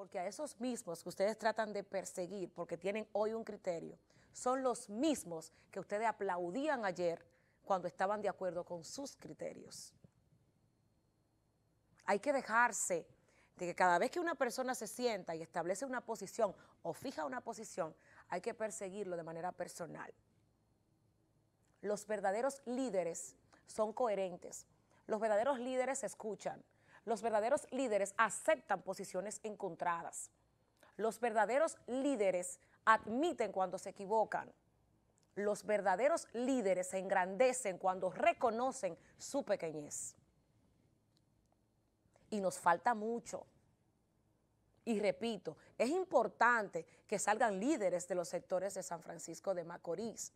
porque a esos mismos que ustedes tratan de perseguir, porque tienen hoy un criterio, son los mismos que ustedes aplaudían ayer cuando estaban de acuerdo con sus criterios. Hay que dejarse de que cada vez que una persona se sienta y establece una posición o fija una posición, hay que perseguirlo de manera personal. Los verdaderos líderes son coherentes. Los verdaderos líderes escuchan los verdaderos líderes aceptan posiciones encontradas. Los verdaderos líderes admiten cuando se equivocan. Los verdaderos líderes se engrandecen cuando reconocen su pequeñez. Y nos falta mucho. Y repito, es importante que salgan líderes de los sectores de San Francisco de Macorís.